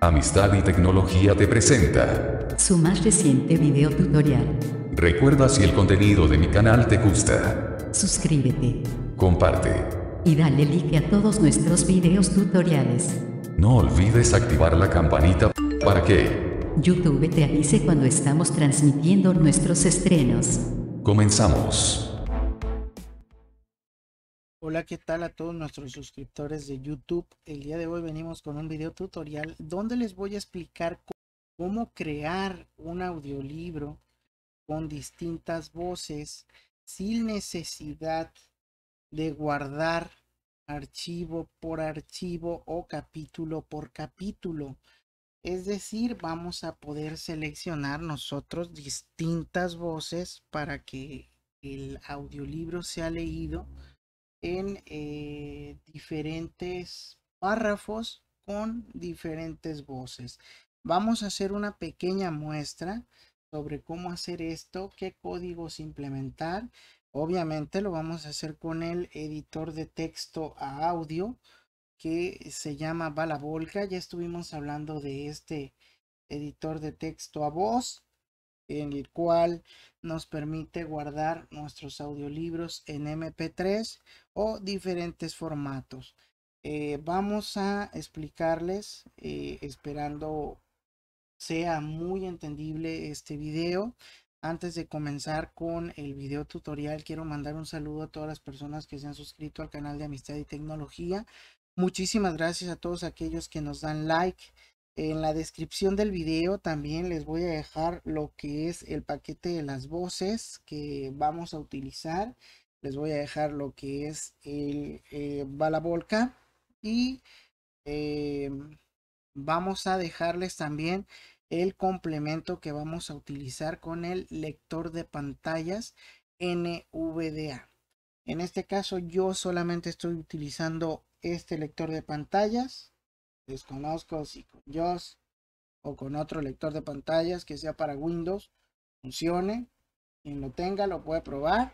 Amistad y Tecnología te presenta su más reciente video tutorial. Recuerda si el contenido de mi canal te gusta. Suscríbete. Comparte. Y dale like a todos nuestros videos tutoriales. No olvides activar la campanita para que YouTube te avise cuando estamos transmitiendo nuestros estrenos. Comenzamos. Hola, ¿qué tal a todos nuestros suscriptores de YouTube? El día de hoy venimos con un video tutorial donde les voy a explicar cómo crear un audiolibro con distintas voces sin necesidad de guardar archivo por archivo o capítulo por capítulo. Es decir, vamos a poder seleccionar nosotros distintas voces para que el audiolibro sea leído en eh, diferentes párrafos con diferentes voces. Vamos a hacer una pequeña muestra sobre cómo hacer esto, qué códigos implementar. Obviamente lo vamos a hacer con el editor de texto a audio que se llama Balabolka. Ya estuvimos hablando de este editor de texto a voz en el cual nos permite guardar nuestros audiolibros en MP3 o diferentes formatos. Eh, vamos a explicarles, eh, esperando sea muy entendible este video. Antes de comenzar con el video tutorial, quiero mandar un saludo a todas las personas que se han suscrito al canal de Amistad y Tecnología. Muchísimas gracias a todos aquellos que nos dan like, en la descripción del video también les voy a dejar lo que es el paquete de las voces que vamos a utilizar. Les voy a dejar lo que es el eh, Balabolka y eh, vamos a dejarles también el complemento que vamos a utilizar con el lector de pantallas NVDA. En este caso yo solamente estoy utilizando este lector de pantallas Desconozco si con JOS o con otro lector de pantallas que sea para Windows funcione. Quien lo tenga lo puede probar.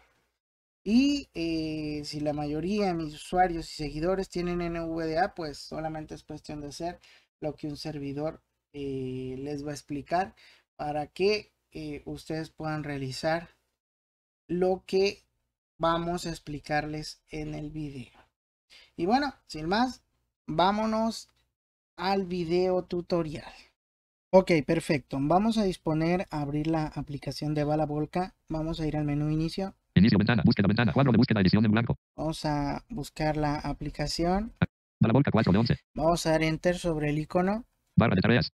Y eh, si la mayoría de mis usuarios y seguidores tienen NVDA, pues solamente es cuestión de hacer lo que un servidor eh, les va a explicar para que eh, ustedes puedan realizar lo que vamos a explicarles en el video. Y bueno, sin más, vámonos al video tutorial. Ok, perfecto. Vamos a disponer a abrir la aplicación de Bala Volca. Vamos a ir al menú inicio. Inicio, ventana, búsqueda, ventana, cuadro de búsqueda, edición en blanco. Vamos a buscar la aplicación. Balabolca 4 de 11. Vamos a dar enter sobre el icono. Barra de tareas.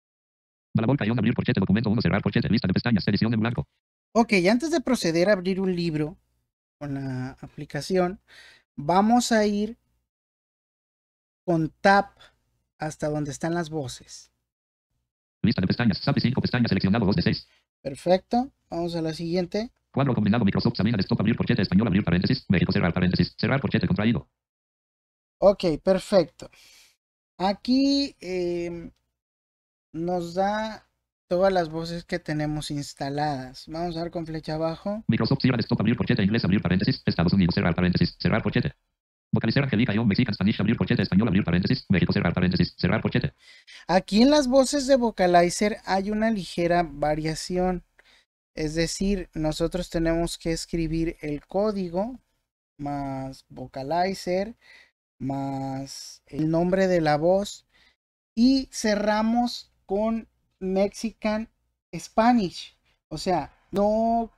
Balabolca y abrir corchete, documento 1, cerrar porchete, lista de pestañas, edición en blanco. Ok, antes de proceder a abrir un libro con la aplicación, vamos a ir con Tab hasta donde están las voces. Lista de pestañas, SAP 5 pestañas, seleccionado dos de 6. Perfecto, vamos a la siguiente. Cuadro combinado Microsoft, Sabina Desktop, abrir corchete español, abrir paréntesis, México, cerrar paréntesis, cerrar corchete contraído. Ok, perfecto. Aquí em, nos da todas las voces que tenemos instaladas. Vamos a dar con flecha abajo. Microsoft, Sierra Desktop, abrir corchete, inglés, abrir paréntesis, Estados Unidos, cerrar paréntesis, cerrar corchete. Aquí en las voces de Vocalizer hay una ligera variación. Es decir, nosotros tenemos que escribir el código más Vocalizer más el nombre de la voz y cerramos con Mexican Spanish. O sea, no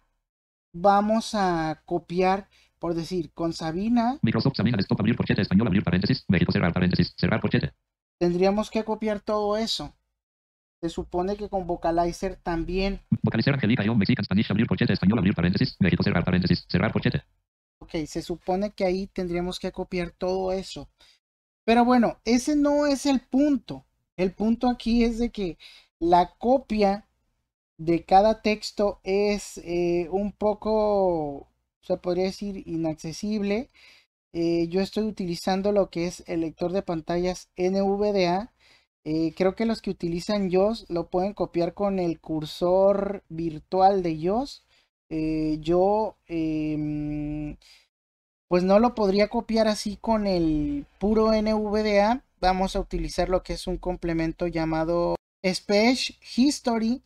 vamos a copiar por decir, con Sabina. Microsoft Sabina Desktop, abrir porchete español, abrir paréntesis, México, cerrar paréntesis, cerrar porchete. Tendríamos que copiar todo eso. Se supone que con Vocalizer también. Vocalizer Angelica, yo, Mexican Spanish, abrir porchete español, abrir paréntesis, México, cerrar paréntesis, cerrar porchete. Ok, se supone que ahí tendríamos que copiar todo eso. Pero bueno, ese no es el punto. El punto aquí es de que la copia de cada texto es eh, un poco se podría decir inaccesible. Eh, yo estoy utilizando lo que es el lector de pantallas NVDA. Eh, creo que los que utilizan JOS lo pueden copiar con el cursor virtual de JOS. Eh, yo em, pues no lo podría copiar así con el puro NVDA. Vamos a utilizar lo que es un complemento llamado Speech History,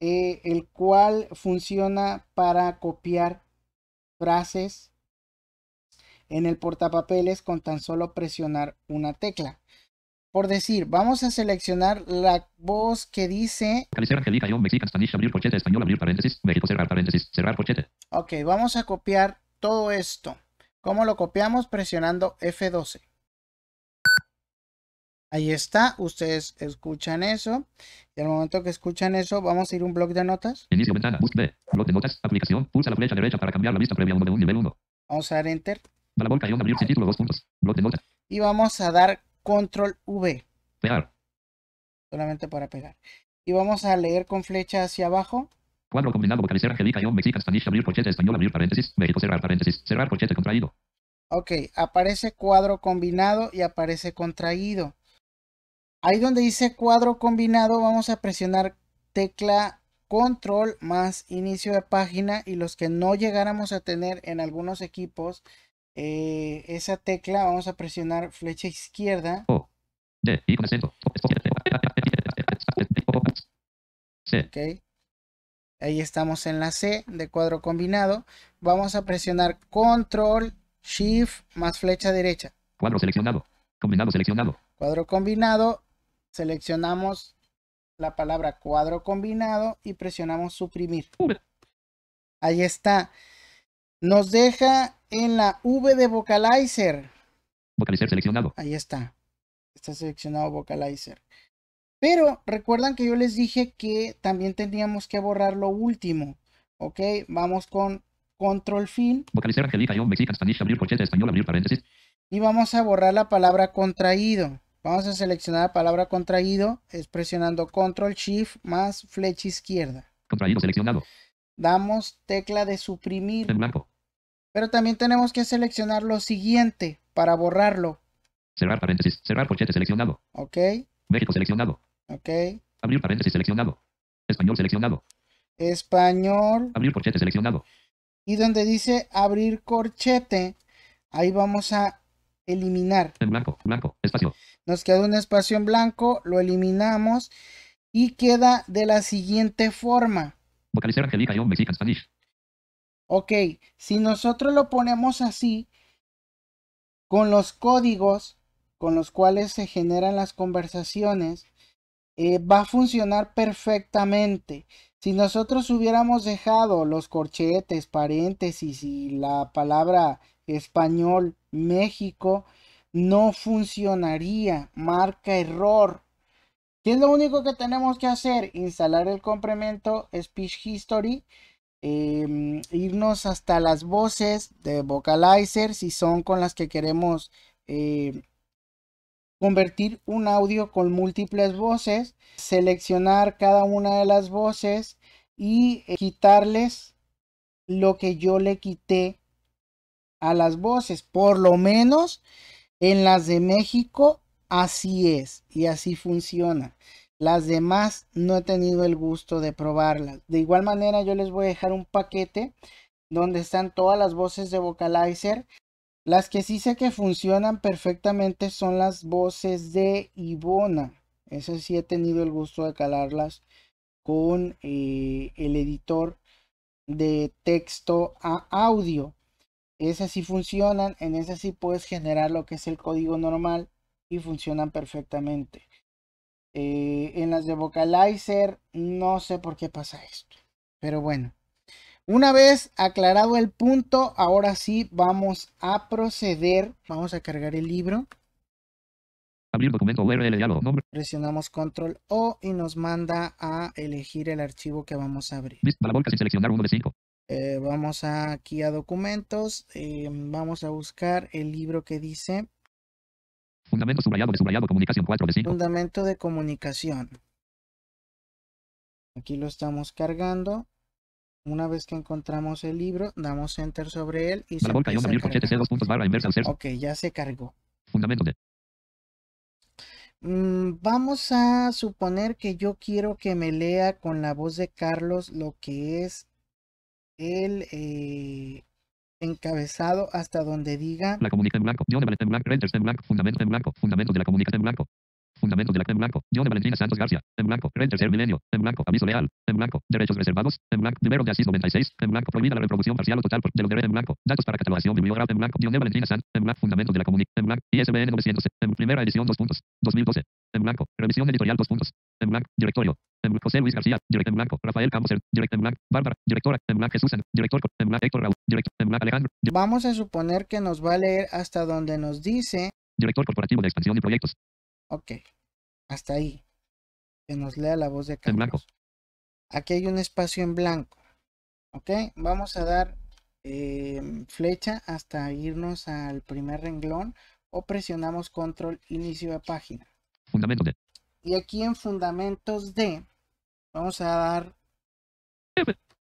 el cual funciona para copiar frases en el portapapeles con tan solo presionar una tecla. Por decir, vamos a seleccionar la voz que dice... Ok, vamos a copiar todo esto. ¿Cómo lo copiamos? Presionando F12. Ahí está, ustedes escuchan eso. Y al momento que escuchan eso, vamos a ir un bloc de notas. Inicio ventana, B, Bloc de notas, aplicación, pulsa la flecha derecha para cambiar la vista previa a de un nivel 1. Vamos a dar enter. Balabol. Cayón. abrir título, dos puntos, Bloc de notas. Y vamos a dar control V. Pegar. Solamente para pegar. Y vamos a leer con flecha hacia abajo. Cuadro combinado, vocalizar, angelica, yo, Mexica. spanish, abrir corchete, español, abrir paréntesis, México, cerrar paréntesis, cerrar corchete contraído. Ok, aparece cuadro combinado y aparece contraído. Ahí donde dice cuadro combinado, vamos a presionar tecla control más inicio de página y los que no llegáramos a tener en algunos equipos esa tecla, vamos a presionar flecha izquierda. Ahí estamos en la C de cuadro combinado. Vamos a presionar control, shift más flecha derecha. Cuadro seleccionado. Combinado seleccionado. Cuadro combinado. Seleccionamos la palabra cuadro combinado y presionamos suprimir. Ahí está. Nos deja en la V de Vocalizer. Vocalizer seleccionado. Ahí está. Está seleccionado Vocalizer. Pero recuerdan que yo les dije que también teníamos que borrar lo último. Ok, vamos con control fin. Vocalizer angelica, yo, abrir, español, abrir paréntesis. Y vamos a borrar la palabra contraído. Vamos a seleccionar la palabra contraído, es presionando Control Shift más flecha izquierda. Contraído seleccionado. Damos tecla de suprimir. En blanco. Pero también tenemos que seleccionar lo siguiente para borrarlo. Cerrar paréntesis, cerrar corchete seleccionado. Ok. México seleccionado. Ok. Abrir paréntesis seleccionado. Español seleccionado. Español. Abrir corchete seleccionado. Y donde dice abrir corchete, ahí vamos a eliminar. En blanco, blanco, espacio. Nos queda un espacio en blanco, lo eliminamos y queda de la siguiente forma. Ok, si nosotros lo ponemos así, con los códigos con los cuales se generan las conversaciones, eh, va a funcionar perfectamente. Si nosotros hubiéramos dejado los corchetes, paréntesis y la palabra español México, no funcionaría, marca error. ¿Qué es lo único que tenemos que hacer? Instalar el complemento Speech History, em, irnos hasta las voces de Vocalizer, si son con las que queremos em, convertir un audio con múltiples voces, seleccionar cada una de las voces y eh, quitarles lo que yo le quité a las voces, por lo menos en las de México, así es y así funciona. Las demás no he tenido el gusto de probarlas. De igual manera, yo les voy a dejar un paquete donde están todas las voces de Vocalizer. Las que sí sé que funcionan perfectamente son las voces de Ivona. Esas sí he tenido el gusto de calarlas con eh, el editor de texto a audio esas sí funcionan, en esas sí puedes generar lo que es el código normal y funcionan perfectamente. Eh, en las de Vocalizer no sé por qué pasa esto, pero bueno. Una vez aclarado el punto, ahora sí vamos a proceder. Vamos a cargar el libro. Abrir documento URL Presionamos control O y nos manda a elegir el archivo que vamos a abrir. Para seleccionar uno de cinco. Eh, vamos aquí a documentos. Eh, vamos a buscar el libro que dice. Fundamento subrayado de subrayado comunicación 4 Fundamento de comunicación. Aquí lo estamos cargando. Una vez que encontramos el libro, damos enter sobre él y se Ok, ya se cargó. Fundamento mm, vamos a suponer que yo quiero que me lea con la voz de Carlos lo que es el eh, encabezado hasta donde diga. La comunica en blanco, John de en Blanco, Renters en blanco, fundamento en blanco, fundamento de la comunicación en blanco. Fundamento de la en blanco, John de Valentina Santos García, en blanco, Renters el milenio, en blanco, aviso leal, en blanco, derechos reservados, en blanco, primero de asis 96, en blanco, prohibida la reproducción parcial o total de los derechos en blanco, datos para catalogación bibliográfica en blanco, John de Valentina Santos, en blanco, fundamento de la comunicación. en blanco, ISBN 900, en primera edición, dos puntos, 2012. En blanco. Revisión editorial, dos puntos. En blanco. Directorio. En José Luis García. director en blanco. Rafael Campos. Direct en blanco. Bárbara. Directora. En blanco. Jesús. Director. En blanco. Héctor Raúl. Direct en blanco. Alejandro. Vamos a suponer que nos va a leer hasta donde nos dice. Director corporativo de expansión y proyectos. Ok. Hasta ahí. Que nos lea la voz de Campos. En blanco. Aquí hay un espacio en blanco. Ok. Vamos a dar eh, flecha hasta irnos al primer renglón o presionamos control inicio de página. Fundamentos de. Y aquí en Fundamentos de vamos a dar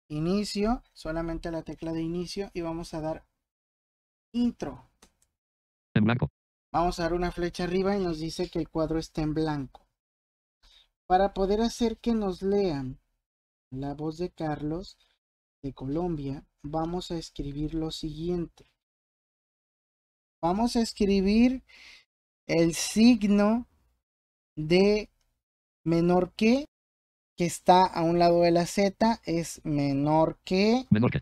inicio, solamente la tecla de inicio y vamos a dar intro. En blanco. Vamos a dar una flecha arriba y nos dice que el cuadro está en blanco. Para poder hacer que nos lean la voz de Carlos de Colombia, vamos a escribir lo siguiente. Vamos a escribir el signo de menor que, que está a un lado de la z, es menor que. Menor que.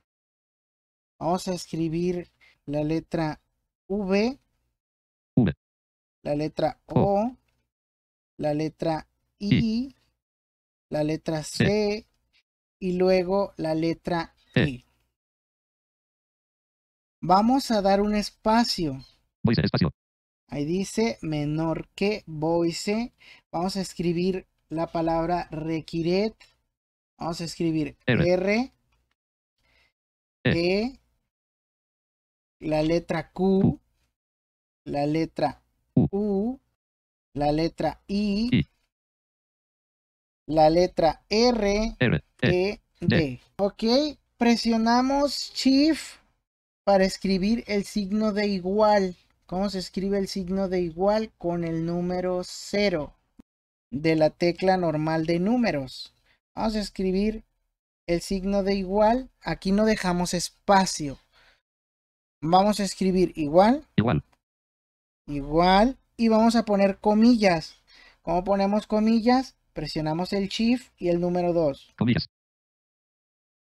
Vamos a escribir la letra V, v. la letra o, la letra I, la letra C e. y luego la letra e. Vamos a dar un espacio. Voy hacer espacio. Ahí dice menor que voice. Vamos a escribir la palabra requiret. Vamos a escribir R. E. e. La letra Q. La letra U. La letra I. La letra R. E. e D. Ok. Presionamos Shift para escribir el signo de igual cómo se escribe el signo de igual con el número 0 de la tecla normal de números. Vamos a escribir el signo de igual. Aquí no dejamos espacio. Vamos a escribir igual. Igual. Igual. Y vamos a poner comillas. ¿Cómo ponemos comillas? Presionamos el Shift y el número 2. Comillas.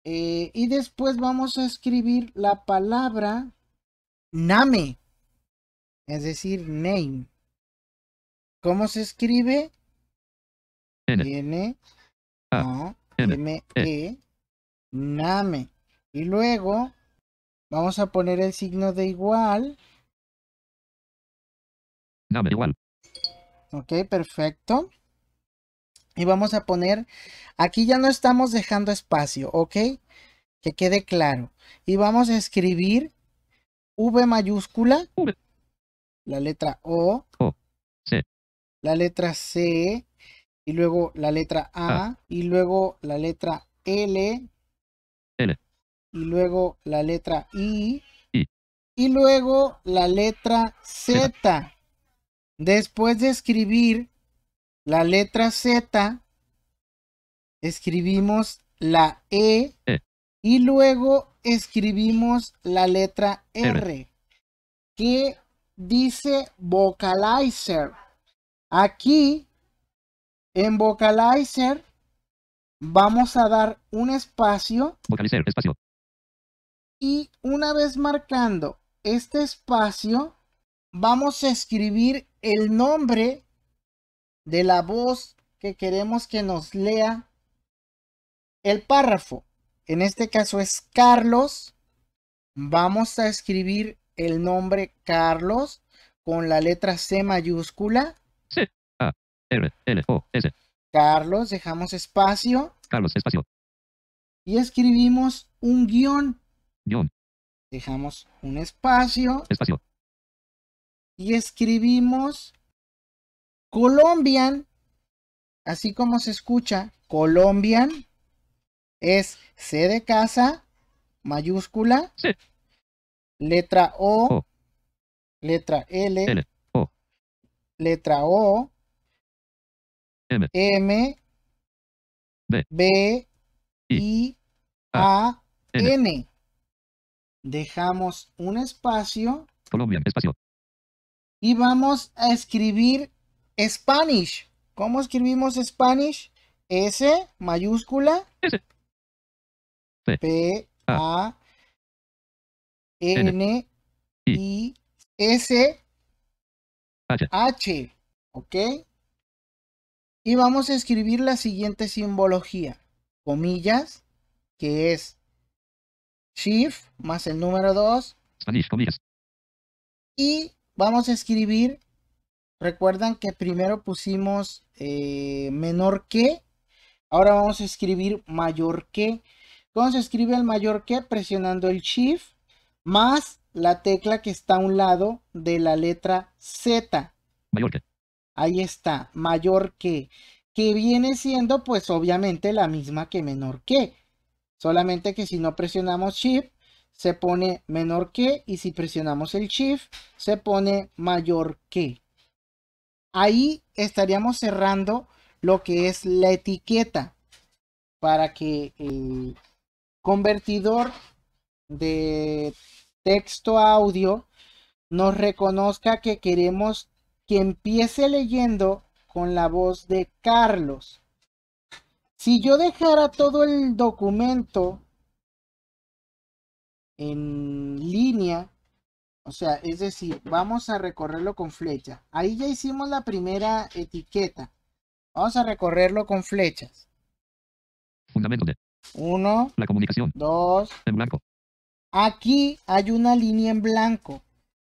Eh, y después vamos a escribir la palabra Name es decir, name. ¿Cómo se escribe? N, -A ah, M, e, e, Name. Y luego vamos a poner el signo de igual. Name igual. Ok, perfecto. Y vamos a poner, aquí ya no estamos dejando espacio, ¿ok? Que quede claro. Y vamos a escribir V mayúscula la letra O, la letra C, y luego la letra A, y luego la letra L, L, y luego la letra I, y luego la letra Z. Después de escribir la letra Z, escribimos la E, e. y luego escribimos la letra R dice vocalizer. Aquí en vocalizer vamos a dar un espacio. Vocalizer, espacio. Y una vez marcando este espacio, vamos a escribir el nombre de la voz que queremos que nos lea el párrafo. En este caso es Carlos. Vamos a escribir el nombre Carlos con la letra C mayúscula. C A R L O S. Carlos, dejamos espacio. Carlos, espacio. Y escribimos un guión. Guión. Dejamos un espacio. Espacio. Y escribimos Colombian. Así como se escucha, Colombian es C de casa, mayúscula letra O, letra L, o. letra O, M, B, I, A, N. Dejamos un espacio. Colombia, espacio. Y vamos a escribir Spanish. ¿Cómo escribimos Spanish? S mayúscula. S. P, P A N, I, S, H. ¿Ok? Y vamos a escribir la siguiente simbología. Comillas, que es Shift más el número 2. Y vamos a escribir, recuerdan que primero pusimos eh, menor que, ahora vamos a escribir mayor que. ¿Cómo se escribe el mayor que? Presionando el Shift más la tecla que está a un lado de la letra Z. Mayor que. Ahí está, mayor que, que viene siendo pues obviamente la misma que menor que. Solamente que si no presionamos Shift, se pone menor que y si presionamos el Shift, se pone mayor que. Ahí estaríamos cerrando lo que es la etiqueta para que el convertidor de texto audio nos reconozca que queremos que empiece leyendo con la voz de Carlos. Si yo dejara todo el documento en línea, o sea, es decir, vamos a recorrerlo con flecha. Ahí ya hicimos la primera etiqueta. Vamos a recorrerlo con flechas. Fundamento Uno. La comunicación. Dos. En blanco. Aquí hay una línea en blanco.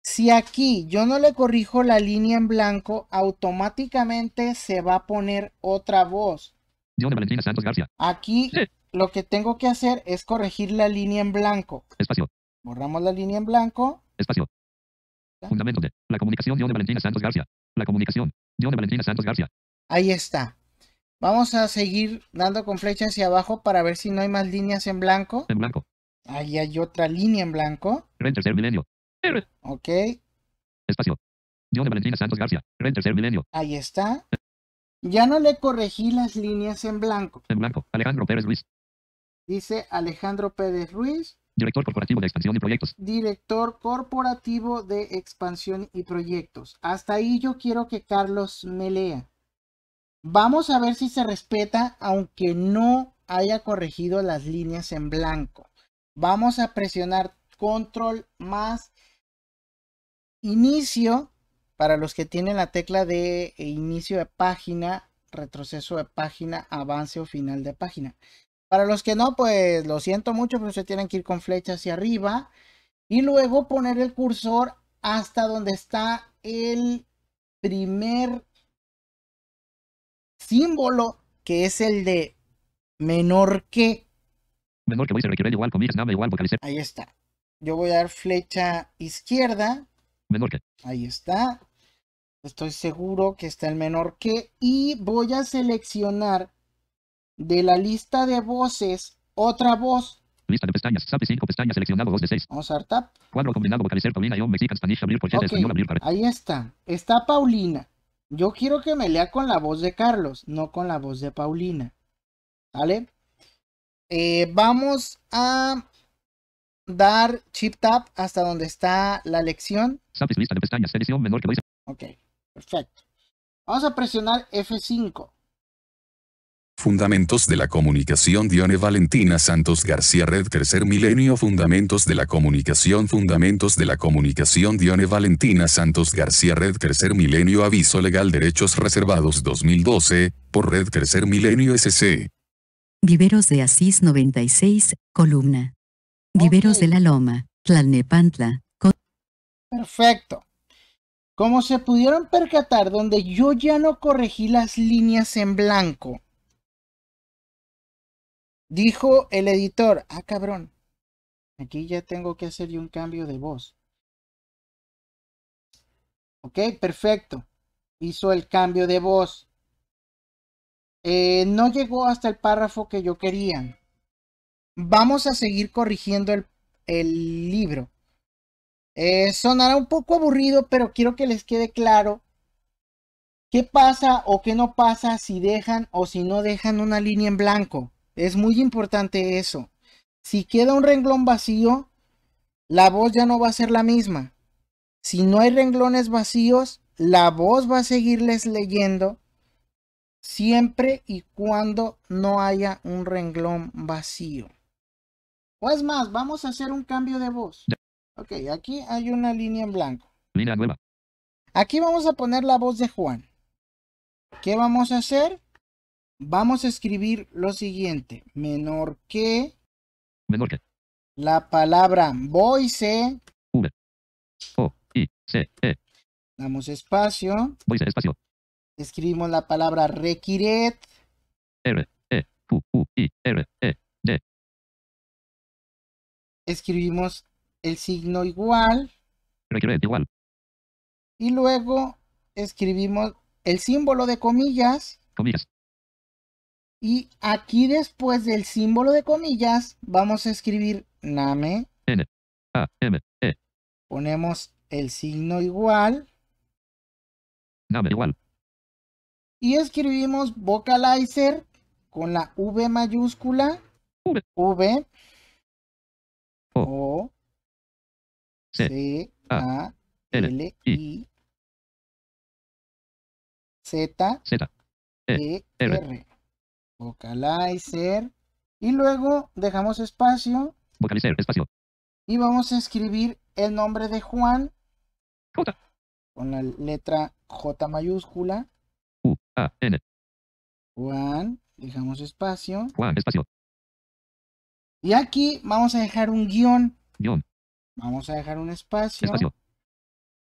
Si aquí yo no le corrijo la línea en blanco, automáticamente se va a poner otra voz. de Santos García. Aquí lo que tengo que hacer es corregir la línea en blanco. Espacio. Borramos la línea en blanco. Espacio. Fundamento de la comunicación de Valentina Santos García. La comunicación de Valentina Santos García. Ahí está. Vamos a seguir dando con flecha hacia abajo para ver si no hay más líneas en blanco. En blanco. Ahí hay otra línea en blanco. REN tercer milenio. Ok. Espacio. Dios de Valentina Santos García. REN tercer milenio. Ahí está. Ya no le corregí las líneas en blanco. En blanco. Alejandro Pérez Ruiz. Dice Alejandro Pérez Ruiz. Director Corporativo de Expansión y Proyectos. Director Corporativo de Expansión y Proyectos. Hasta ahí yo quiero que Carlos me lea. Vamos a ver si se respeta, aunque no haya corregido las líneas en blanco. Vamos a presionar control más inicio para los que tienen la tecla de inicio de página, retroceso de página, avance o final de página. Para los que no, pues lo siento mucho, pero se tienen que ir con flecha hacia arriba y luego poner el cursor hasta donde está el primer símbolo que es el de menor que Menor que voy a requiere igual, comillas, nada igual, vocalizar. Ahí está. Yo voy a dar flecha izquierda. Menor que. Ahí está. Estoy seguro que está el menor que. Y voy a seleccionar de la lista de voces otra voz. Lista de pestañas, SAP 5 pestañas, seleccionado 2 de 6. Vamos a dar tap. Cuadro combinado, vocalizar Paulina, yo, Mexican, Spanish, abrir, pocheta, okay. español, abrir, para. Ahí está, está Paulina. Yo quiero que me lea con la voz de Carlos, no con la voz de Paulina. ¿Vale? Eh, vamos a dar chip tap hasta donde está la lección. Ok, perfecto. Vamos a presionar F5. Fundamentos de la comunicación Dione Valentina Santos García Red Crecer Milenio Fundamentos de la comunicación Fundamentos de la comunicación Dione Valentina Santos García Red Crecer Milenio Aviso Legal Derechos Reservados 2012 por Red Crecer Milenio SC Viveros de Asís 96, columna. Viveros de la Loma, Tlalnepantla. Perfecto. Como se pudieron percatar, donde yo ya no corregí las líneas en blanco, dijo el editor, ah cabrón, aquí ya tengo que hacer un cambio de voz. Ok, perfecto. Hizo el cambio de voz. Eh, no llegó hasta el párrafo que yo quería. Vamos a seguir corrigiendo el, libro. Eh, sonará un poco aburrido, pero quiero que les quede claro qué pasa o qué no pasa si dejan o si no dejan una línea en blanco. Es muy importante eso. Si queda un renglón vacío, la voz ya no va a ser la misma. Si no hay renglones vacíos, la voz va a seguirles leyendo siempre y cuando no haya un renglón vacío. Pues más, vamos a hacer un cambio de voz. Ok, aquí hay una línea en blanco. Línea nueva. Aquí vamos a poner la voz de Juan. ¿Qué vamos a hacer? Vamos a escribir lo siguiente. Menor que. Menor que. La palabra voice. V. O. I. C. E. Damos espacio. Voice, espacio. Escribimos la palabra requiret. R, e, e, Escribimos el signo igual. igual. Y luego escribimos el símbolo de comillas. Comillas. Y aquí después del símbolo de comillas vamos a escribir name. N, A, M, E. Ponemos el signo igual. Name igual y escribimos vocalizer con la V mayúscula, V, O, C, e. A, L, I, Z, Z E, e R. Vocalizer. Y luego dejamos espacio. Vocalizer, espacio. Y vamos a escribir el nombre de Juan. J. Con la letra J mayúscula. Ah, N. Juan, dejamos espacio. Juan, espacio. Y aquí vamos a dejar un guión. Vamos a dejar un espacio.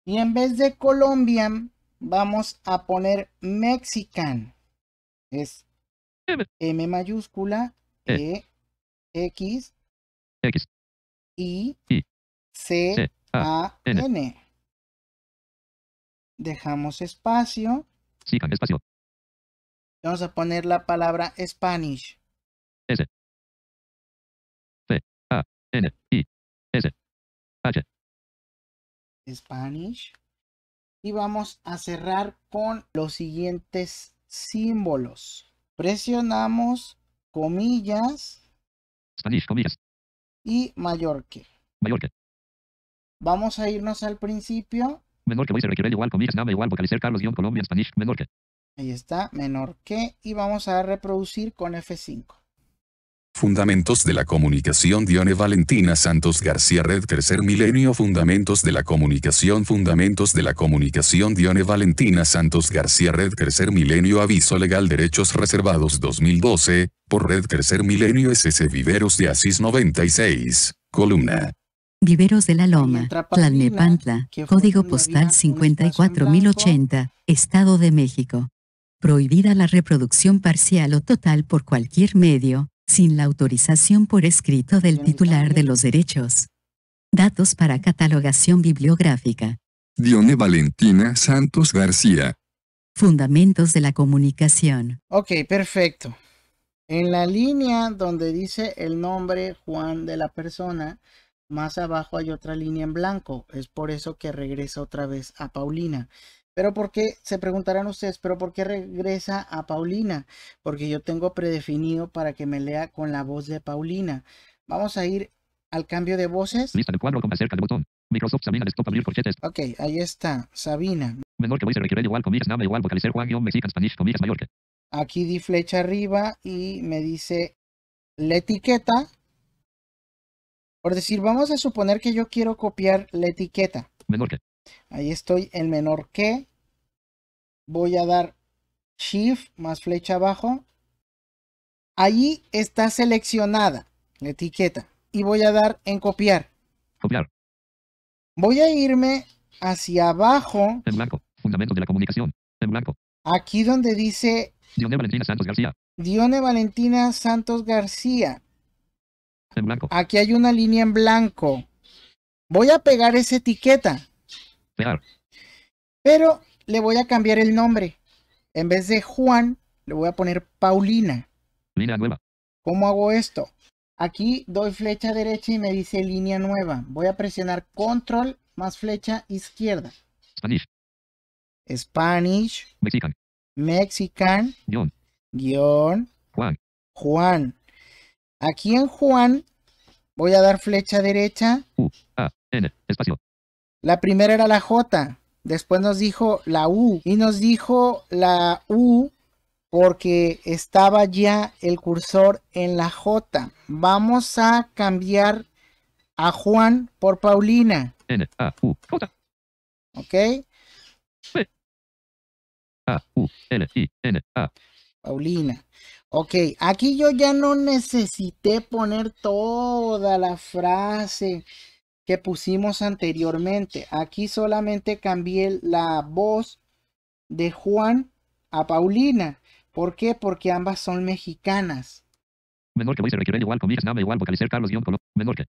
Y en vez de Colombian, vamos a poner Mexican. Es M, mayúscula, e. e, X, X, I, C, e. A, N. Dejamos espacio. Sí, espacio. Vamos a poner la palabra Spanish. S. C. A. N. I. S. H. Spanish. Y vamos a cerrar con los siguientes símbolos. Presionamos comillas. Spanish, comillas. Y mayor que. Mayor que. Vamos a irnos al principio. Menor que voy a requerir igual comillas nada igual vocalizar Carlos guión Colombia Spanish menor que. Ahí está, menor que, y vamos a reproducir con F5. Fundamentos de la comunicación Dione Valentina Santos García Red Crecer Milenio Fundamentos de la comunicación Fundamentos de la comunicación Dione Valentina Santos García Red Crecer Milenio Aviso Legal Derechos Reservados 2012, por Red Crecer Milenio SS Viveros de Asís 96, columna. Viveros de la Loma, Tlalnepantla, Código Postal 54080, Estado de México prohibida la reproducción parcial o total por cualquier medio, sin la autorización por escrito del titular de los derechos. Datos para catalogación bibliográfica. Dione Valentina Santos García. Fundamentos de la comunicación. Ok, perfecto. En la línea donde dice el nombre Juan de la persona, más abajo hay otra línea en blanco. Es por eso que regresa otra vez a Paulina. Pero ¿por qué? Se preguntarán ustedes, pero ¿por qué regresa a Paulina? Porque yo tengo predefinido para que me lea con la voz de Paulina. Vamos a ir al cambio de voces. Lista cuadro botón. Microsoft Desktop corchetes. Ok, ahí está, Sabina. Menor que Aquí di flecha arriba y me dice la etiqueta. Por decir, vamos a suponer que yo quiero copiar la etiqueta. Menor que. Ahí estoy el menor que. Voy a dar Shift más flecha abajo. Allí está seleccionada la etiqueta. Y voy a dar en copiar. Copiar. Voy a irme hacia abajo. En blanco. Fundamento de la comunicación. En blanco. Aquí donde dice. Dione Valentina Santos García. Dione Valentina Santos García. En blanco. Aquí hay una línea en blanco. Voy a pegar esa etiqueta. Pero le voy a cambiar el nombre. En vez de Juan, le voy a poner Paulina. Línea nueva. ¿Cómo hago esto? Aquí doy flecha derecha y me dice línea nueva. Voy a presionar control más flecha izquierda. Spanish. Spanish. Mexican. Mexican. Guión. Guión. Juan. Juan. Aquí en Juan voy a dar flecha derecha. U, A, N, espacio. La primera era la J, después nos dijo la U y nos dijo la U porque estaba ya el cursor en la J. Vamos a cambiar a Juan por Paulina. N, A, U, J. ¿Ok? A, U, L, I, N, A. Paulina. Ok, aquí yo ya no necesité poner toda la frase que pusimos anteriormente. Aquí solamente cambié la voz de Juan a Paulina. ¿Por qué? Porque ambas son mexicanas. Menor que voy a requiere igual, comillas, nada igual, vocalizar Carlos guión, menor que.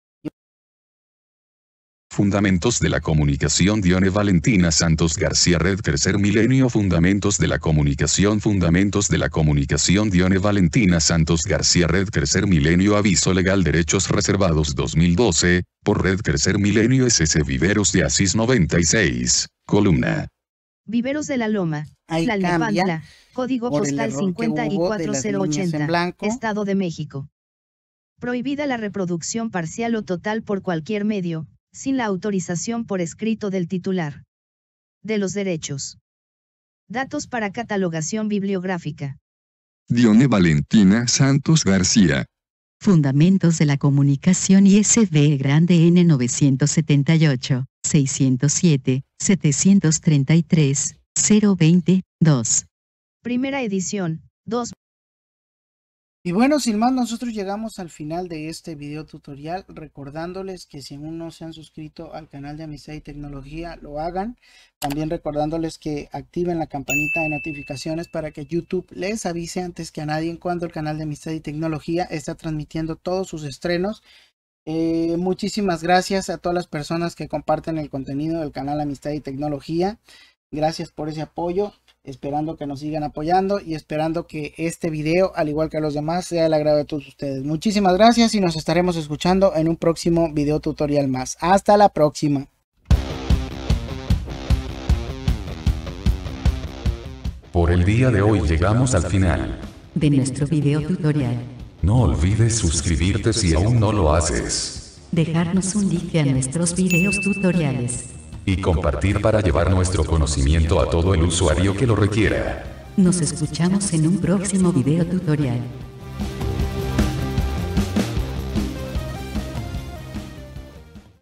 Fundamentos de la comunicación Dione Valentina Santos García Red Crecer Milenio Fundamentos de la comunicación Fundamentos de la comunicación Dione Valentina Santos García Red Crecer Milenio Aviso Legal Derechos Reservados 2012, por Red Crecer Milenio SS Viveros de Asís 96, columna. Viveros de la Loma, La Código Postal 54080, Estado de México. Prohibida la reproducción parcial o total por cualquier medio, sin la autorización por escrito del titular. De los derechos. Datos para catalogación bibliográfica. Dione Valentina Santos García. Fundamentos de la Comunicación ISB Grande N978, 607, 733, 020, 2. Primera edición, 2. Y bueno, sin más, nosotros llegamos al final de este video tutorial, recordándoles que si aún no se han suscrito al canal de Amistad y Tecnología, lo hagan. También recordándoles que activen la campanita de notificaciones para que YouTube les avise antes que a nadie en el canal de Amistad y Tecnología está transmitiendo todos sus estrenos. Eh, muchísimas gracias a todas las personas que comparten el contenido del canal Amistad y Tecnología. Gracias por ese apoyo esperando que nos sigan apoyando y esperando que este video, al igual que los demás, sea el agrado de todos ustedes. Muchísimas gracias y nos estaremos escuchando en un próximo video tutorial más. Hasta la próxima. Por el día de hoy llegamos al final de nuestro video tutorial. No olvides suscribirte si aún no lo haces. Dejarnos un like a nuestros videos tutoriales y compartir para llevar nuestro conocimiento a todo el usuario que lo requiera. Nos escuchamos en un próximo video tutorial.